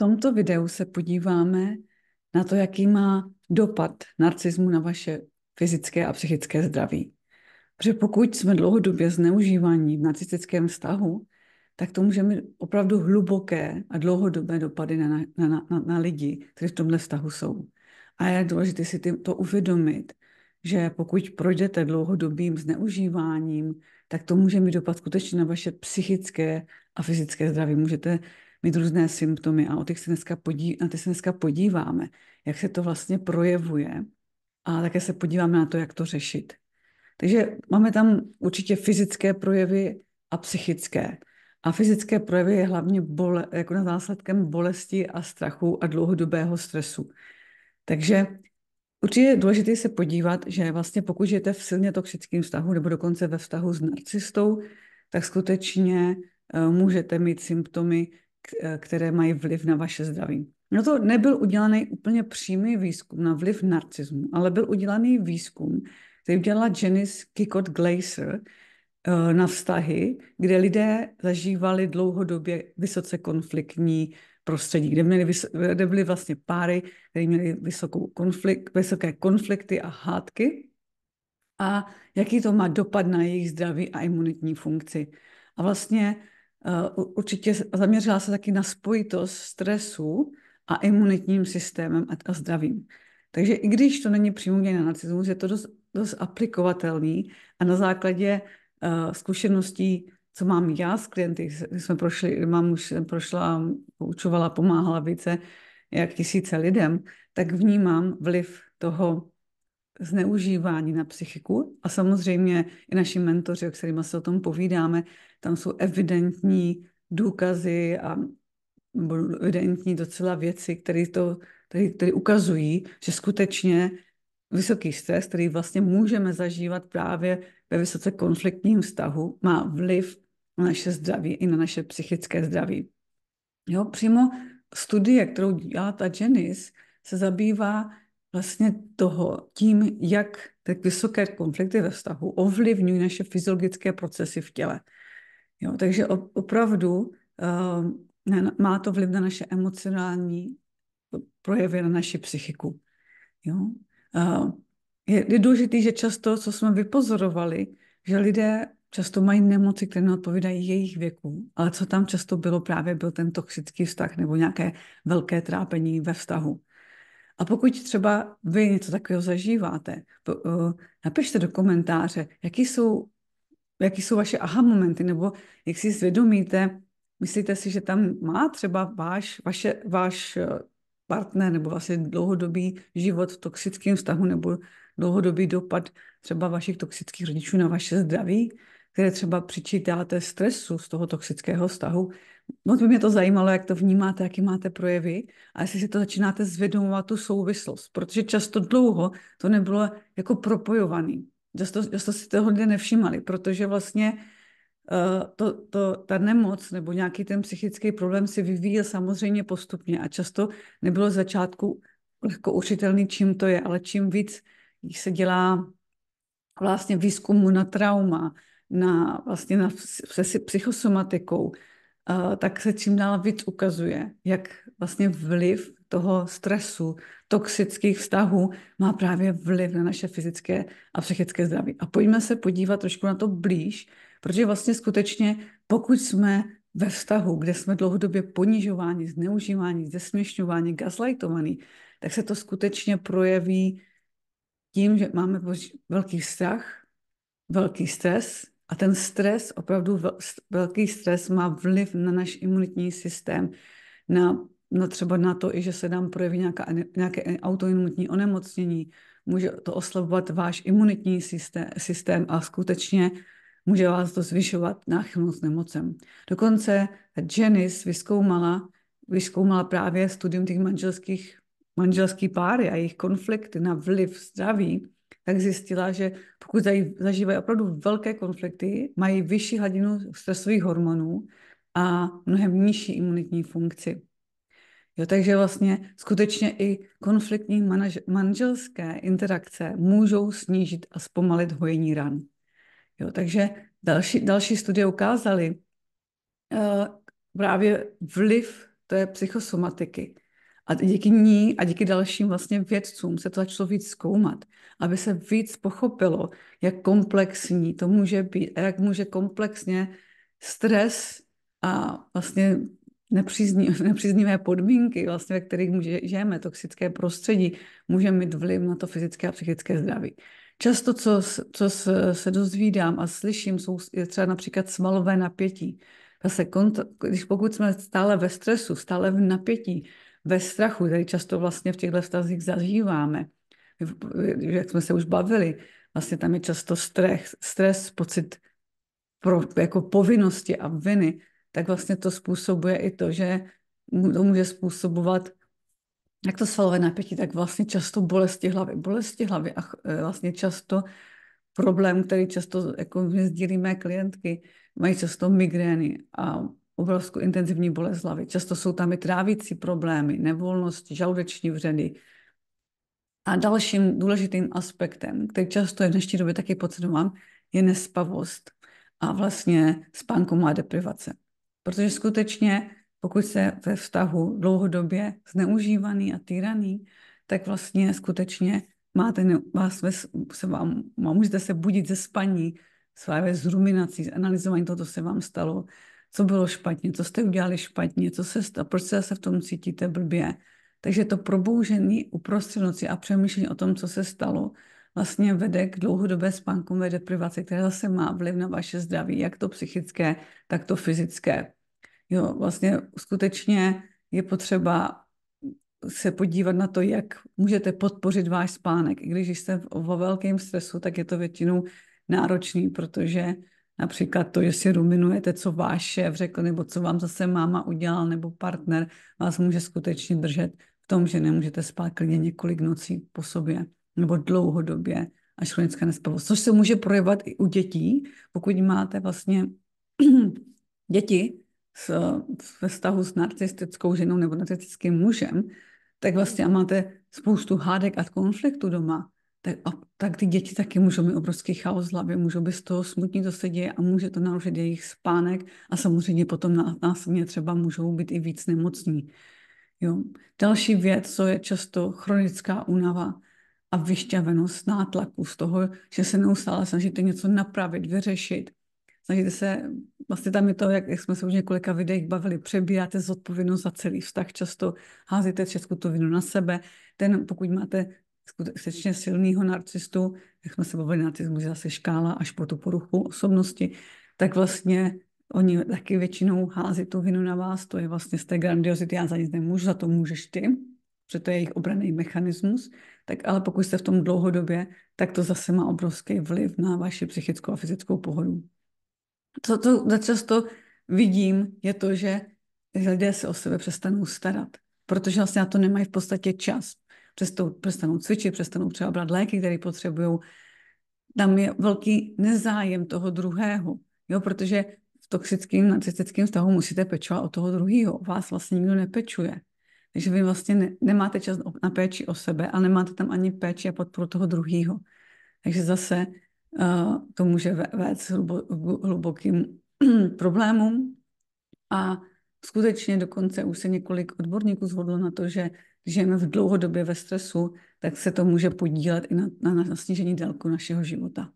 tomto videu se podíváme na to, jaký má dopad narcismu na vaše fyzické a psychické zdraví. Protože pokud jsme dlouhodobě zneužívaní v narcistickém vztahu, tak to může mít opravdu hluboké a dlouhodobé dopady na, na, na, na lidi, kteří v tomhle vztahu jsou. A je důležité si to uvědomit, že pokud projdete dlouhodobým zneužíváním, tak to může mít dopad skutečně na vaše psychické a fyzické zdraví. Můžete mít různé symptomy a o těch se dneska podí, na ty se dneska podíváme, jak se to vlastně projevuje a také se podíváme na to, jak to řešit. Takže máme tam určitě fyzické projevy a psychické. A fyzické projevy je hlavně bole, jako na následkem bolesti a strachu a dlouhodobého stresu. Takže určitě je důležité se podívat, že vlastně pokud žijete v silně toxickém vztahu nebo dokonce ve vztahu s narcistou, tak skutečně eh, můžete mít symptomy Eh, které mají vliv na vaše zdraví. No to nebyl udělaný úplně přímý výzkum na vliv narcismu, ale byl udělaný výzkum, který udělala Janice Kikot Glaser eh, na vztahy, kde lidé zažívali dlouhodobě vysoce konfliktní prostředí, kde, měli, kde byly vlastně páry, které měly vysokou konflikt, vysoké konflikty a hádky a jaký to má dopad na jejich zdraví a imunitní funkci. A vlastně Eh, určitě zaměřila se taky na spojitost stresu a imunitním systémem a zdravím. Takže i když to není přímo na nacismus, je to dost, dost aplikovatelný a na základě uh, zkušeností, co mám já s klienty, když jsme prošli, mám už prošla, poučovala, pomáhala více jak tisíce lidem, tak vnímám vliv toho zneužívání na psychiku a samozřejmě i naši mentoři, o kterými se o tom povídáme, tam jsou evidentní důkazy a nebo evidentní docela věci, které to který, který ukazují, že skutečně vysoký stres, který vlastně můžeme zažívat právě ve vysoce konfliktním vztahu, má vliv na naše zdraví i na naše psychické zdraví. Jo, přímo studie, kterou dělá ta Janice, se zabývá vlastně toho, tím, jak tak vysoké konflikty ve vztahu ovlivňují naše fyziologické procesy v těle. Jo, takže opravdu uh, má to vliv na naše emocionální projevy, na naši psychiku. Jo? Uh, je, je důležité, že často, co jsme vypozorovali, že lidé často mají nemoci, které neodpovídají jejich věku, ale co tam často bylo, právě byl ten toxický vztah nebo nějaké velké trápení ve vztahu. A pokud třeba vy něco takového zažíváte, napište do komentáře, jaký jsou, jaký jsou vaše aha momenty, nebo jak si zvědomíte, myslíte si, že tam má třeba váš, vaše, váš e, partner nebo vlastně dlouhodobý život v toxickém vztahu nebo dlouhodobý dopad třeba vašich toxických rodičů na vaše zdraví, které třeba přičítáte stresu z toho toxického vztahu, Moc no, by mě to zajímalo, jak to vnímáte, jaký máte projevy a jestli si to začínáte zvědomovat tu souvislost, protože často dlouho to nebylo jako propojovaný. Často, často si toho lidé nevšímali, protože vlastně uh, to, to, ta nemoc nebo nějaký ten psychický problém si vyvíjel samozřejmě postupně a často nebylo z začátku jako učitelný, čím to je, ale čím víc se dělá vlastně výzkumu na trauma, na, vlastně na, se psychosomatikou, tak se čím dál víc ukazuje, jak vlastně vliv toho stresu, toxických vztahů má právě vliv na naše fyzické a psychické zdraví. A pojďme se podívat trošku na to blíž, protože vlastně skutečně, pokud jsme ve vztahu, kde jsme dlouhodobě ponižováni, zneužíváni, zesměšňováni, gaslightovaní, tak se to skutečně projeví tím, že máme velký strach, velký stres, a ten stres, opravdu velký stres, má vliv na náš imunitní systém, na, na třeba na to, i že se nám projeví nějaká, nějaké e, autoimunitní onemocnění, může to oslabovat váš imunitní systém, systém a skutečně může vás to zvyšovat náchylnost nemocem. Dokonce Janis vyskoumala, vyskoumala právě studium těch manželských, manželský pár a jejich konflikty na vliv zdraví tak zjistila, že pokud zažívají opravdu velké konflikty, mají vyšší hladinu stresových hormonů a mnohem nižší imunitní funkci. Jo, takže vlastně skutečně i konfliktní manaž, manželské interakce můžou snížit a zpomalit hojení ran. Jo, takže další, další studie ukázaly uh, právě vliv té psychosomatiky a díky ní a díky dalším vlastně vědcům se to začalo víc zkoumat, aby se víc pochopilo, jak komplexní to může být a jak může komplexně stres a vlastně nepříznivé podmínky, vlastně, ve kterých může, žijeme, toxické prostředí, může mít vliv na to fyzické a psychické zdraví. Často, co, co se dozvídám a slyším, jsou třeba například svalové napětí. Zase, kontra, když pokud jsme stále ve stresu, stále v napětí, ve strachu, který často vlastně v těchto vztazích zažíváme, jak jsme se už bavili, vlastně tam je často strech, stres pocit pro, jako povinnosti a viny, tak vlastně to způsobuje i to, že to může způsobovat jak to svalové napětí, tak vlastně často bolesti hlavy. Bolesti hlavy a e, vlastně často problém, který často jako my sdílíme klientky, mají často migrény a obrovskou intenzivní bolest hlavy. Často jsou tam i trávící problémy, nevolnost, žaludeční vředy. A dalším důležitým aspektem, který často je v dnešní době taky podcenován, je nespavost a vlastně spánku má deprivace. Protože skutečně, pokud se ve vztahu dlouhodobě zneužívaný a týraný, tak vlastně skutečně máte ne, vás ve, se vám, můžete se budit ze spaní, své z ruminací, z analyzování toho, co se vám stalo, co bylo špatně, co jste udělali špatně, co se stalo, proč se zase v tom cítíte blbě. Takže to proboužení uprostřed noci a přemýšlení o tom, co se stalo, vlastně vede k dlouhodobé spánkové deprivaci, která zase má vliv na vaše zdraví, jak to psychické, tak to fyzické. Jo, vlastně skutečně je potřeba se podívat na to, jak můžete podpořit váš spánek. I když jste vo velkém stresu, tak je to většinou náročný, protože Například to, že si ruminujete, co váš šéf řekl, nebo co vám zase máma udělal, nebo partner, vás může skutečně držet v tom, že nemůžete spát klidně několik nocí po sobě, nebo dlouhodobě až chronická nespavost, což se může projevovat i u dětí, pokud máte vlastně děti s, ve vztahu s narcistickou ženou nebo narcistickým mužem, tak vlastně máte spoustu hádek a konfliktu doma, tak, a, tak ty děti taky můžou mít obrovský chaos v hlavě, můžou být z toho smutní, co se děje a může to narušit jejich spánek a samozřejmě potom následně třeba můžou být i víc nemocní. Jo. Další věc, co je často chronická únava a vyšťavenost nátlaku z toho, že se neustále snažíte něco napravit, vyřešit. Snažíte se, vlastně tam je to, jak, jak jsme se už několika videích bavili, přebíráte zodpovědnost za celý vztah, často házíte všechno tu vinu na sebe. Ten, pokud máte skutečně silného narcistu, jak jsme se bavili, narcismu je zase škála až po tu poruchu osobnosti, tak vlastně oni taky většinou hází tu vinu na vás, to je vlastně z té grandiozity, já za nic nemůžu, za to můžeš ty, protože to je jejich obraný mechanismus, tak ale pokud jste v tom dlouhodobě, tak to zase má obrovský vliv na vaši psychickou a fyzickou pohodu. Co to často vidím, je to, že lidé se o sebe přestanou starat, protože vlastně na to nemají v podstatě čas přestou, přestanou cvičit, přestanou třeba brát léky, které potřebují. Tam je velký nezájem toho druhého, jo, protože v toxickém, narcistickém vztahu musíte pečovat o toho druhého. Vás vlastně nikdo nepečuje. Takže vy vlastně ne, nemáte čas na péči o sebe a nemáte tam ani péči a podporu toho druhého. Takže zase uh, to může vést hlubo, hlubokým problémům a skutečně dokonce už se několik odborníků zhodlo na to, že žijeme v dlouhodobě ve stresu, tak se to může podílet i na, na, na snížení délku našeho života.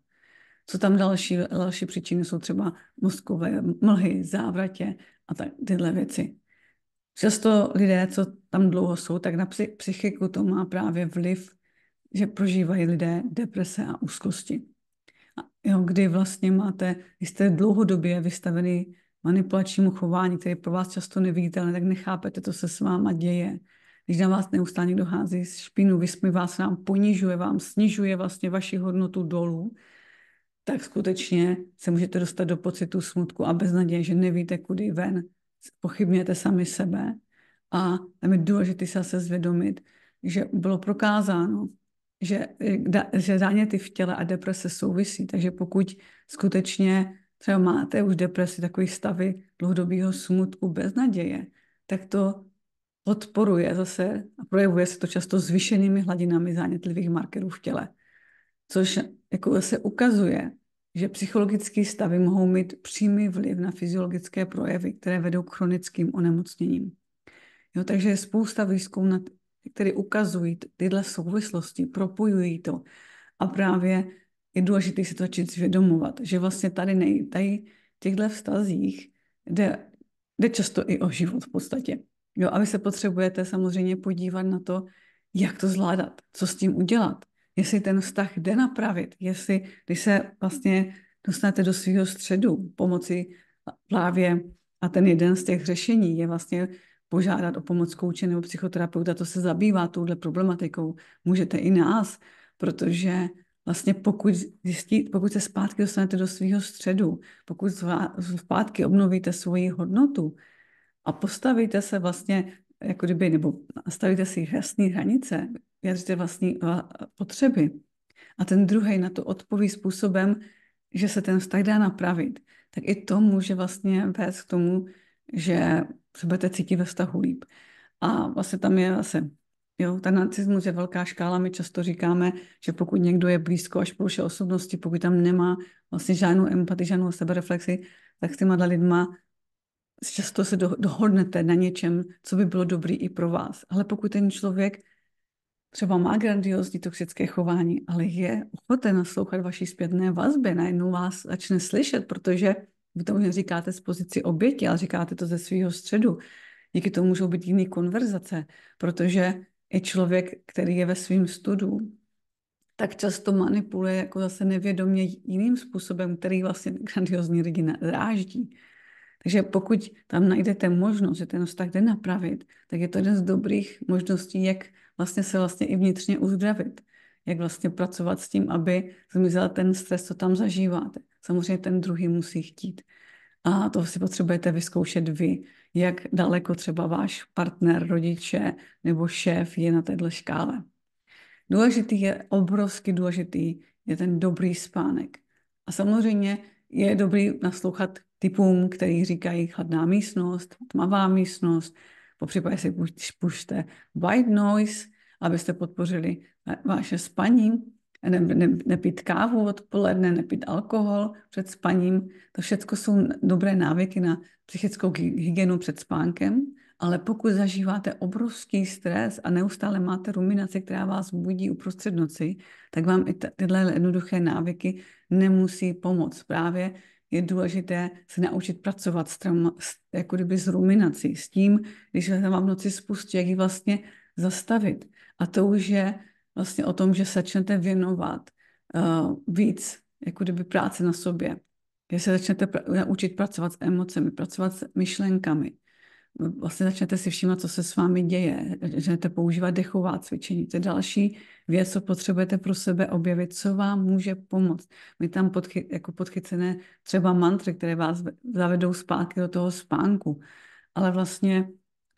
Co tam další, další příčiny jsou třeba mozkové mlhy, závratě a tak, tyhle věci. Často lidé, co tam dlouho jsou, tak na psychiku to má právě vliv, že prožívají lidé deprese a úzkosti. A jo, kdy vlastně máte, jste dlouhodobě vystavený manipulačnímu chování, který je pro vás často neviditelné, tak nechápete, co se s váma děje když na vás neustále někdo hází špinu, vysmy vás nám, ponižuje vám, snižuje vlastně vaši hodnotu dolů, tak skutečně se můžete dostat do pocitu smutku a beznaděje, že nevíte, kudy ven. Pochybněte sami sebe a tam je důležité se zase zvědomit, že bylo prokázáno, že, že záněty v těle a deprese souvisí. Takže pokud skutečně třeba máte už depresi, takový stavy dlouhodobého smutku, beznaděje, tak to podporuje zase a projevuje se to často zvýšenými hladinami zánětlivých markerů v těle. Což jako se ukazuje, že psychologické stavy mohou mít přímý vliv na fyziologické projevy, které vedou k chronickým onemocněním. Jo, takže je spousta výzkumů, které ukazují tyhle souvislosti, propojují to. A právě je důležité si to začít zvědomovat, že vlastně tady, nej, tady v těchto vztazích jde, jde často i o život v podstatě. Jo, a vy se potřebujete samozřejmě podívat na to, jak to zvládat, co s tím udělat, jestli ten vztah jde napravit, jestli, když se vlastně dostanete do svého středu pomocí právě a ten jeden z těch řešení je vlastně požádat o pomoc kouče nebo psychoterapeuta, to se zabývá touhle problematikou. Můžete i nás, protože vlastně pokud, zjistí, pokud se zpátky dostanete do svého středu, pokud zpátky obnovíte svoji hodnotu, a postavíte se vlastně, jako kdyby, nebo stavíte si jasné hranice, vyjadříte vlastní potřeby. A ten druhý na to odpoví způsobem, že se ten vztah dá napravit. Tak i to může vlastně vést k tomu, že se budete cítit ve vztahu líp. A vlastně tam je zase, jo, ten narcismus je velká škála, my často říkáme, že pokud někdo je blízko až poruše osobnosti, pokud tam nemá vlastně žádnou empatii, žádnou sebereflexi, tak s těma lidma často se dohodnete na něčem, co by bylo dobrý i pro vás. Ale pokud ten člověk třeba má grandiozní toxické chování, ale je ochoten naslouchat vaší zpětné vazby, najednou vás začne slyšet, protože vy to už neříkáte z pozici oběti, ale říkáte to ze svého středu. Díky tomu můžou být jiné konverzace, protože i člověk, který je ve svém studu, tak často manipuluje jako zase nevědomě jiným způsobem, který vlastně grandiozní lidi ráždí. Takže pokud tam najdete možnost, že ten vztah jde napravit, tak je to jeden z dobrých možností, jak vlastně se vlastně i vnitřně uzdravit. Jak vlastně pracovat s tím, aby zmizel ten stres, co tam zažíváte. Samozřejmě ten druhý musí chtít. A to si potřebujete vyzkoušet vy, jak daleko třeba váš partner, rodiče nebo šéf je na této škále. Důležitý je, obrovsky důležitý je ten dobrý spánek. A samozřejmě je dobrý naslouchat typům, který říkají chladná místnost, tmavá místnost, po případě si pušte white noise, abyste podpořili eh, vaše spaní, ne, ne, nepít kávu odpoledne, nepít alkohol před spaním. To všechno jsou dobré návyky na psychickou hygienu před spánkem, ale pokud zažíváte obrovský stres a neustále máte ruminaci, která vás budí uprostřed noci, tak vám i tyhle jednoduché návyky nemusí pomoct. Právě je důležité se naučit pracovat s, trauma, s, jako kdyby s ruminací, s tím, když se vám v noci spustí, jak ji vlastně zastavit. A to už je vlastně o tom, že začnete věnovat uh, víc, jako kdyby práce na sobě. Že se začnete pr- naučit pracovat s emocemi, pracovat s myšlenkami, vlastně začnete si všímat, co se s vámi děje, začnete používat dechová cvičení. To je další věc, co potřebujete pro sebe objevit, co vám může pomoct. My tam podchy, jako podchycené třeba mantry, které vás zavedou zpátky do toho spánku, ale vlastně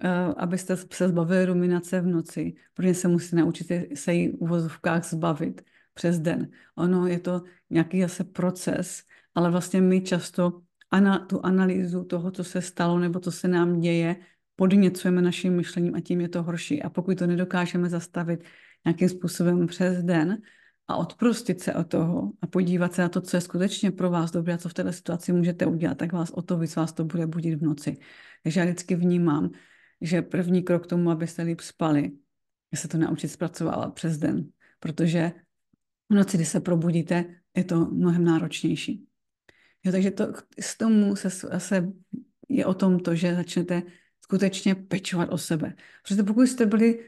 eh, abyste se zbavili ruminace v noci, protože se musíte naučit se jí v uvozovkách zbavit přes den. Ono je to nějaký zase proces, ale vlastně my často ana, tu analýzu toho, co se stalo nebo co se nám děje, podněcujeme naším myšlením a tím je to horší. A pokud to nedokážeme zastavit nějakým způsobem přes den a odprostit se od toho a podívat se na to, co je skutečně pro vás dobré a co v této situaci můžete udělat, tak vás o to víc vás to bude budit v noci. Takže já vždycky vnímám, že první krok k tomu, abyste líp spali, je se to naučit zpracovávat přes den, protože v noci, kdy se probudíte, je to mnohem náročnější. Jo, takže to, s tomu se, se je o tom to, že začnete skutečně pečovat o sebe. Protože pokud jste byli,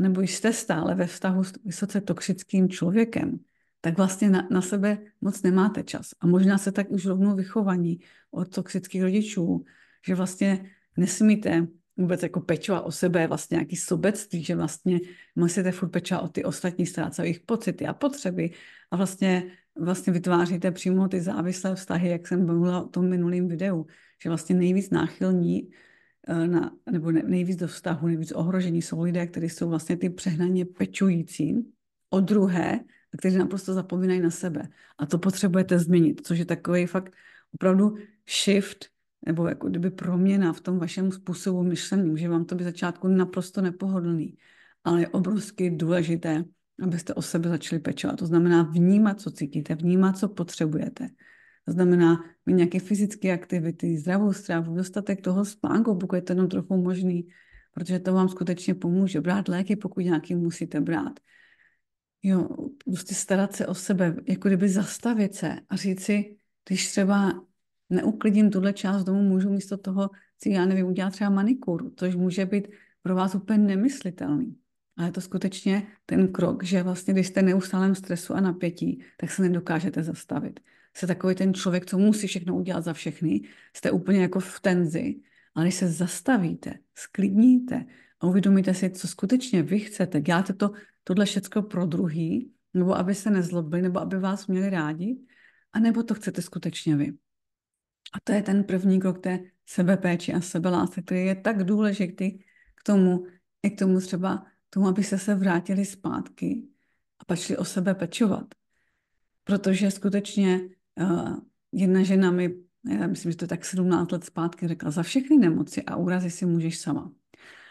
nebo jste stále ve vztahu s vysoce toxickým člověkem, tak vlastně na, na sebe moc nemáte čas. A možná se tak už rovnou vychovaní od toxických rodičů, že vlastně nesmíte vůbec jako pečovat o sebe, vlastně nějaký sobectví, že vlastně musíte furt pečovat o ty ostatní ztrácet pocity a potřeby a vlastně vlastně vytváříte přímo ty závislé vztahy, jak jsem mluvila o tom minulém videu, že vlastně nejvíc náchylní eh, na, nebo nejvíc do vztahu, nejvíc ohrožení jsou lidé, kteří jsou vlastně ty přehnaně pečující o druhé, a kteří naprosto zapomínají na sebe. A to potřebujete změnit, což je takový fakt opravdu shift, nebo jako kdyby proměna v tom vašem způsobu myšlení, že vám to by začátku naprosto nepohodlný, ale je obrovsky důležité abyste o sebe začali pečovat. To znamená vnímat, co cítíte, vnímat, co potřebujete. To znamená mít nějaké fyzické aktivity, zdravou stravu, dostatek toho spánku, pokud je to jenom trochu možný, protože to vám skutečně pomůže. Brát léky, pokud nějaký musíte brát. Jo, prostě starat se o sebe, jako kdyby zastavit se a říct si, když třeba neuklidím tuhle část domu, můžu místo toho si, já nevím, udělat třeba manikuru, což může být pro vás úplně nemyslitelný. Ale je to skutečně ten krok, že vlastně, když jste neustálem stresu a napětí, tak se nedokážete zastavit. Jste takový ten člověk, co musí všechno udělat za všechny, jste úplně jako v tenzi, ale když se zastavíte, sklidníte a uvědomíte si, co skutečně vy chcete, děláte to, tohle všechno pro druhý, nebo aby se nezlobili, nebo aby vás měli rádi, anebo to chcete skutečně vy. A to je ten první krok té sebepéči a sebelásky, který je tak důležitý k tomu, i k tomu třeba tomu, aby se se vrátili zpátky a pačli o sebe pečovat. Protože skutečně uh, jedna žena mi, já myslím, že to je tak 17 let zpátky, řekla, za všechny nemoci a úrazy si můžeš sama.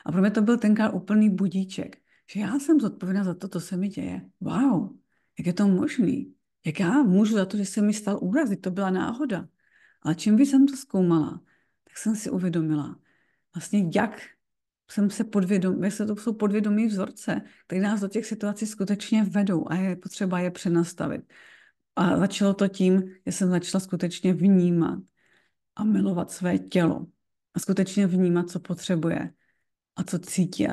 A pro mě to byl tenkrát úplný budíček, že já jsem zodpovědná za to, co se mi děje. Wow, jak je to možný? Jak já můžu za to, že se mi stal úrazy? to byla náhoda. Ale čím víc jsem to zkoumala, tak jsem si uvědomila, vlastně jak jsem se podvědomí, jestli to jsou podvědomí vzorce, které nás do těch situací skutečně vedou a je potřeba je přenastavit. A začalo to tím, že jsem začala skutečně vnímat a milovat své tělo. A skutečně vnímat, co potřebuje a co cítí.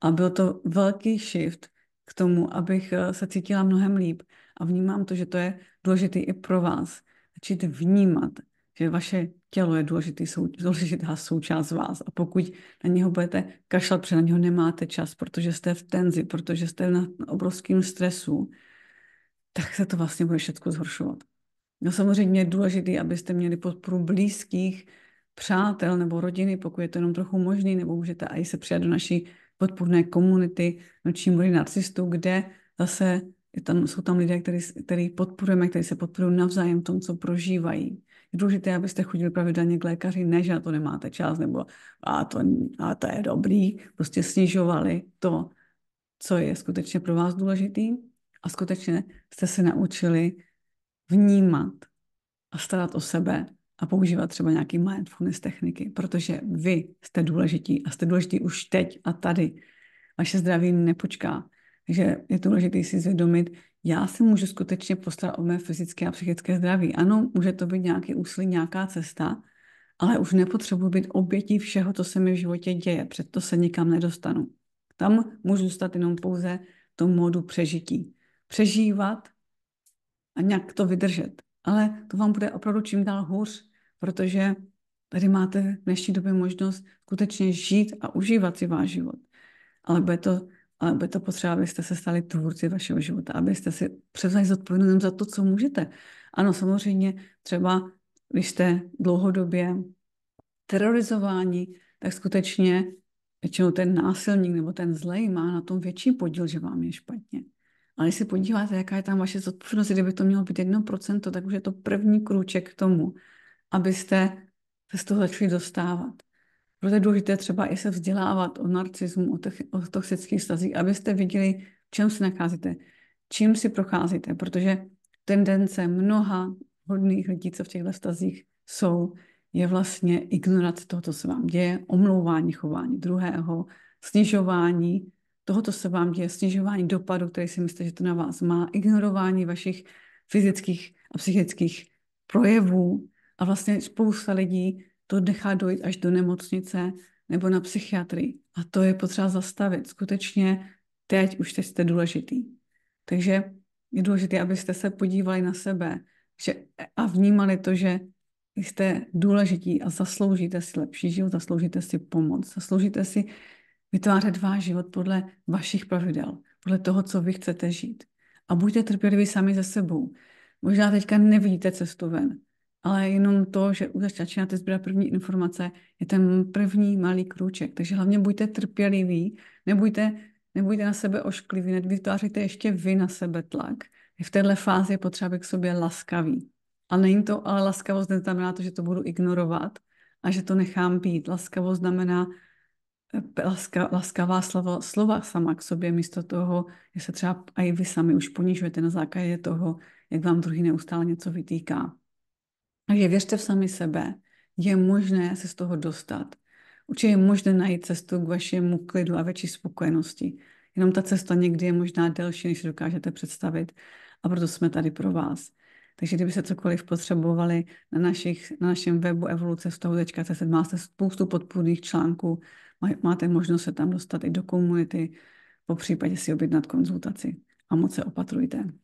A byl to velký shift k tomu, abych eh, se cítila mnohem líp. A vnímám to, že to je důležité i pro vás. Začít vnímat že vaše tělo je důležitý, sou, důležitá součást vás a pokud na něho budete kašlat, protože na něho nemáte čas, protože jste v tenzi, protože jste na obrovském stresu, tak se to vlastně bude všechno zhoršovat. No samozřejmě je důležité, abyste měli podporu blízkých, přátel nebo rodiny, pokud je to jenom trochu možný, nebo můžete i se přijat do naší podpůrné komunity Noční mory narcistů, kde zase tam, jsou tam lidé, který, který podporujeme, který se podporují navzájem v tom, co prožívají je důležité, abyste chodili pravidelně k lékaři, ne, že na to nemáte čas, nebo a to, a to je dobrý, prostě snižovali to, co je skutečně pro vás důležitý a skutečně jste se naučili vnímat a starat o sebe a používat třeba nějaký mindfulness techniky, protože vy jste důležití a jste důležití už teď a tady. Vaše zdraví nepočká. Takže je důležité si zvědomit, já si můžu skutečně postarat o mé fyzické a psychické zdraví. Ano, může to být nějaký úsilí, nějaká cesta, ale už nepotřebuji být obětí všeho, co se mi v životě děje, přeto se nikam nedostanu. Tam můžu zůstat jenom pouze v tom módu přežití. Přežívat a nějak to vydržet. Ale to vám bude opravdu čím dál hůř, protože tady máte v dnešní době možnost skutečně žít a užívat si váš život. Ale bude to ale by to potřeba, abyste se stali tvůrci vašeho života, abyste si převzali zodpovědnost za to, co můžete. Ano, samozřejmě třeba, když jste dlouhodobě terorizováni, tak skutečně většinou ten násilník nebo ten zlej má na tom větší podíl, že vám je špatně. Ale když si podíváte, jaká je tam vaše zodpovědnost, kdyby to mělo být 1%, tak už je to první krůček k tomu, abyste se z toho začali dostávat. Proto je důležité třeba i se vzdělávat o narcismu, o, to, o toxických stazích, abyste viděli, v čem se nacházíte, čím si procházíte, protože tendence mnoha hodných lidí, co v těchto stazích jsou, je vlastně ignorace toho, co se vám děje, omlouvání chování druhého, snižování toho, co se vám děje, snižování dopadu, který si myslíte, že to na vás má, ignorování vašich fyzických a psychických projevů. A vlastně spousta lidí to nechá dojít až do nemocnice nebo na psychiatrii. A to je potřeba zastavit. Skutečně teď už teď jste důležitý. Takže je důležité, abyste se podívali na sebe že, a vnímali to, že jste důležití a zasloužíte si lepší život, zasloužíte si pomoc, zasloužíte si vytvářet váš život podle vašich pravidel, podle toho, co vy chcete žít. A buďte trpěliví sami ze sebou. Možná teďka nevidíte cestu ven, ale jenom to, že už začínáte sbírat první informace, je ten první malý krůček. Takže hlavně buďte trpěliví, nebuďte, nebuďte na sebe oškliví, nevytvářejte ještě vy na sebe tlak. V této fázi je potřeba k sobě laskavý. A není to, ale laskavost neznamená to, že to budu ignorovat a že to nechám být. Laskavost znamená eh, laska, laskavá slova, slova sama k sobě, místo toho, že se třeba i vy sami už ponižujete na základě toho, jak vám druhý neustále něco vytýká. Takže věřte v sami sebe, je možné se z toho dostat. Určitě je možné najít cestu k vašemu klidu a větší spokojenosti. Jenom ta cesta někdy je možná delší, než si dokážete představit a proto jsme tady pro vás. Takže kdyby se cokoliv potřebovali, na, našich, na našem webu evoluce.cz máte spoustu podpůrných článků, máte možnost se tam dostat i do komunity, po případě si objednat konzultaci a moc se opatrujte.